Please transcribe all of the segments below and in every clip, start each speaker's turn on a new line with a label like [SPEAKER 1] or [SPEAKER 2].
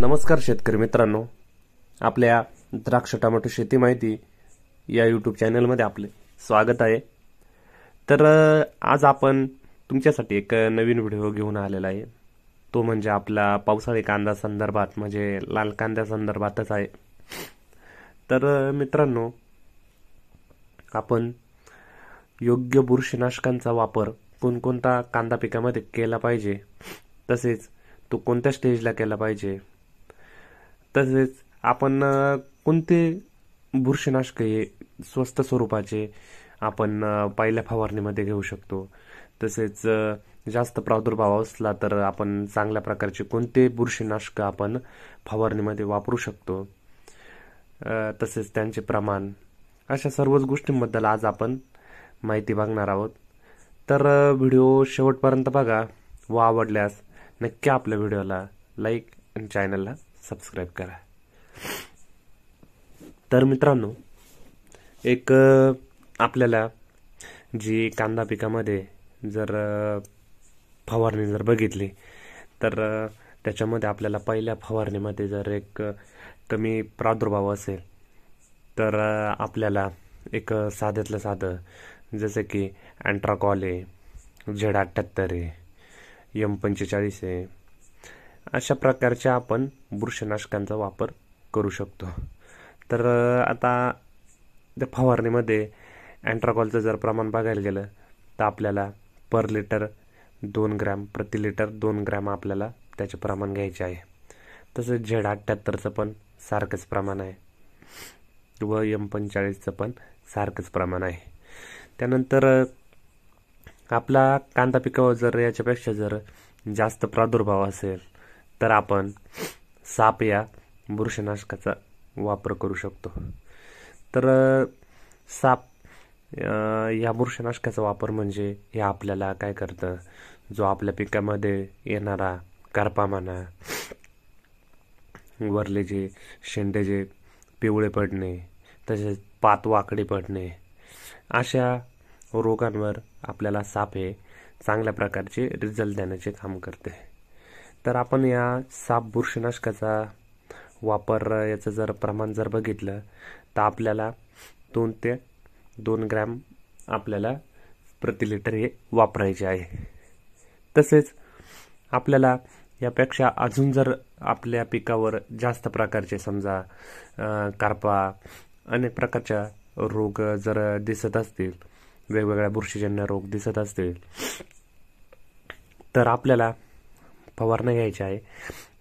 [SPEAKER 1] नमस्कार शेतकरी मित्रांनो आपल्या द्राक्ष टमाटो शेती माहिती या यूट्यूब चॅनलमध्ये आपले स्वागत आहे तर आज आपण तुमच्यासाठी एक नवीन व्हिडिओ घेऊन आलेला आहे तो म्हणजे आपला पावसाळी कांदा संदर्भात म्हणजे लाल कांद्या संदर्भातच आहे तर मित्रांनो आपण योग्य बुरशीनाशकांचा वापर कोणकोणता कांदा पिकामध्ये केला पाहिजे तसेच तो कोणत्या स्टेजला केला पाहिजे तसेच आपण कोणते बुरशीनाशक हे स्वस्त स्वरूपाचे आपण पहिल्या फवारणीमध्ये घेऊ शकतो तसेच जास्त प्रादुर्भाव असला तर आपण चांगल्या प्रकारचे कोणते बुरशीनाशक आपण फवारणीमध्ये वापरू शकतो तसेच त्यांचे प्रमाण अशा सर्वच गोष्टींबद्दल आज आपण माहिती बघणार आहोत तर व्हिडिओ शेवटपर्यंत बघा व आवडल्यास नक्की आपल्या व्हिडिओला लाईक आणि चॅनलला सबस्क्राईब करा तर मित्रांनो एक आपल्याला जी कांदा पिकामध्ये जर फवारणी जर बघितली तर त्याच्यामध्ये आपल्याला पहिल्या फवारणीमध्ये जर एक कमी प्रादुर्भाव असेल तर आपल्याला एक साध्यातलं साधं जसं की अँट्राकॉल आहे झेड अठ्ठ्याहत्तर आहे यम पंचेचाळीस आहे अशा प्रकारच्या आपण बुरशीनाशकांचा वापर करू शकतो तर आता त्या फवारणीमध्ये अँट्राकॉलचं जर प्रमाण बघायला गेलं तर आपल्याला पर लिटर दोन ग्रॅम प्रति लिटर दोन ग्रॅम आपल्याला त्याचे प्रमाण घ्यायचे आहे तसंच झेड अठ्ठ्याहत्तरचं पण सारखंच प्रमाण आहे व एम पंचेचाळीसचं पण सारखंच प्रमाण आहे त्यानंतर आपला कांदा पिकावर जर याच्यापेक्षा जर जास्त प्रादुर्भाव असेल तर आपण साप या बुरशनाशकाचा वापर करू शकतो तर साप या बुरशनाशकाचा वापर म्हणजे हे आपल्याला काय करतं जो आपल्या पिकामध्ये येणारा करपामाना म्हणा वरले जे शेंडे जे पिवळे पडणे तसेच पात वाकडे पडणे अशा रोगांवर आपल्याला साप हे चांगल्या प्रकारचे रिझल्ट देण्याचे काम करते तर आपण या साप बुरशीनाशकाचा वापर याचं जर प्रमाण जर बघितलं तर आपल्याला दोन ते दोन ग्रॅम आपल्याला प्रति लिटर हे वापरायचे आहे तसेच आपल्याला यापेक्षा अजून जर आपल्या पिकावर जास्त प्रकारचे समजा कारपा अनेक प्रकारच्या रोग जर दिसत असतील वेगवेगळ्या बुरशीजन्य रोग दिसत असतील तर आपल्याला फवारणं घ्यायची आहे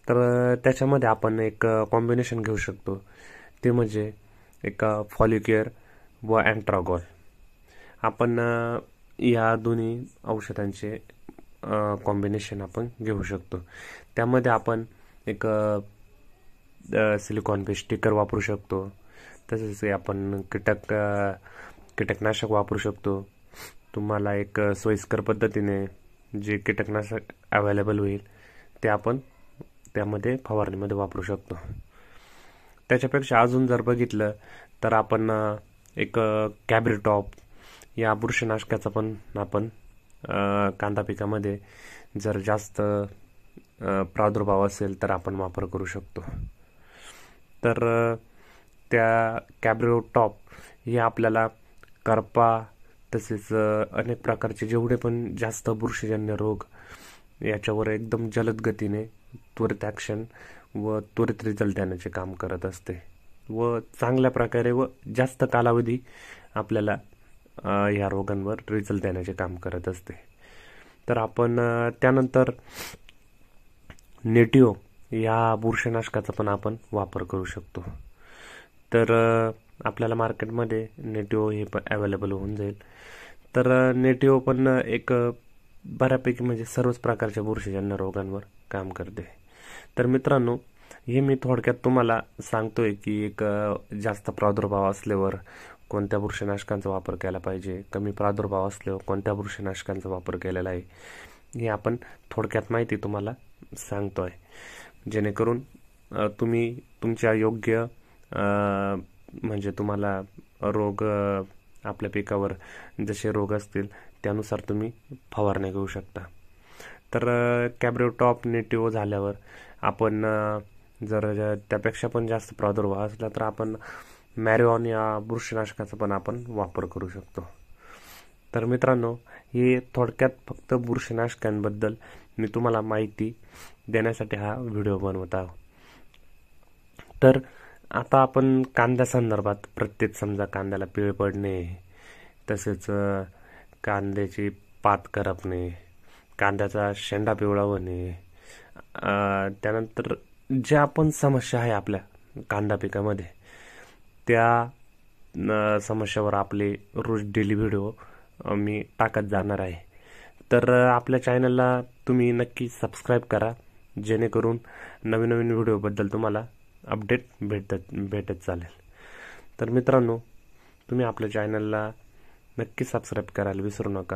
[SPEAKER 1] तर त्याच्यामध्ये आपण एक कॉम्बिनेशन घेऊ शकतो ते म्हणजे एक फॉलिक्युअर व अँट्रागॉल आपण या दोन्ही औषधांचे कॉम्बिनेशन आपण घेऊ शकतो त्यामध्ये आपण एक सिलिकॉन पे स्टिकर वापरू शकतो तसेच आपण कीटक कीटकनाशक वापरू शकतो तुम्हाला एक सोयीस्कर पद्धतीने जे कीटकनाशक अवेलेबल होईल ते आपण त्यामध्ये फवारणीमध्ये वापरू शकतो त्याच्यापेक्षा अजून जर बघितलं तर आपण एक कॅब्रिटॉप या बुरशीनाशकाचा पण आपण कांदा पिकामध्ये जर जास्त प्रादुर्भाव असेल तर आपण वापर करू शकतो तर त्या कॅब्रिटॉप टॉप हे आपल्याला करपा तसेच अनेक प्रकारचे जेवढे पण जास्त बुरशीजन्य रोग याच्यावर एकदम जलद गतीने त्वरित ॲक्शन व त्वरित रिझल्ट देण्याचे काम करत असते व चांगल्या प्रकारे व जास्त कालावधी आपल्याला ह्या रोगांवर रिझल्ट देण्याचे काम करत असते तर आपण त्यानंतर नेटिओ या बुरशनाशकाचा पण आपण वापर करू शकतो तर आपल्याला मार्केटमध्ये नेटिओ हे पण अवेलेबल होऊन जाईल तर नेटिओ पण एक बऱ्यापैकी म्हणजे सर्वच प्रकारच्या बुरशीजन्य रोगांवर काम करते तर मित्रांनो हे मी थोडक्यात तुम्हाला सांगतोय की एक जास्त प्रादुर्भाव असल्यावर कोणत्या बुरशीनाशकांचा वापर केला पाहिजे कमी प्रादुर्भाव असल्यावर कोणत्या बुरशीनाशकांचा वापर केलेला आहे हे आपण थोडक्यात माहिती तुम्हाला सांगतो आहे जेणेकरून तुम्ही तुमच्या योग्य म्हणजे तुम्हाला रोग आपल्या पिकावर जसे रोग असतील त्यानुसार तुम्ही फवारणी घेऊ शकता तर कॅब्रेव टॉप नेटिव्ह झाल्यावर आपण जर त्यापेक्षा पण जास्त प्रादुर्भाव असला तर आपण मॅरिओन या बुरशीनाशकाचा पण आपण वापर करू शकतो तर मित्रांनो हे थोडक्यात फक्त बुरशीनाशकांबद्दल मी तुम्हाला माहिती देण्यासाठी हा व्हिडिओ बनवत आहो तर आता आपण कांद्या संदर्भात प्रत्येक समजा कांद्याला पिळ पडणे तसेच कांद्याची पात करपणे कांद्याचा शेंडा पिवळा होणे त्यानंतर ज्या पण समस्या आहे आपल्या कांदा पिकामध्ये त्या समस्यावर आपले रोज डेली व्हिडिओ मी टाकत जाणार आहे तर आपल्या चॅनलला तुम्ही नक्की सबस्क्राईब करा जेणेकरून नवीन नवीन व्हिडिओबद्दल तुम्हाला अपडेट भेटत भेटत चालेल तर मित्रांनो तुम्ही आपल्या चॅनलला नक्की सबस्क्राईब करायला विसरू नका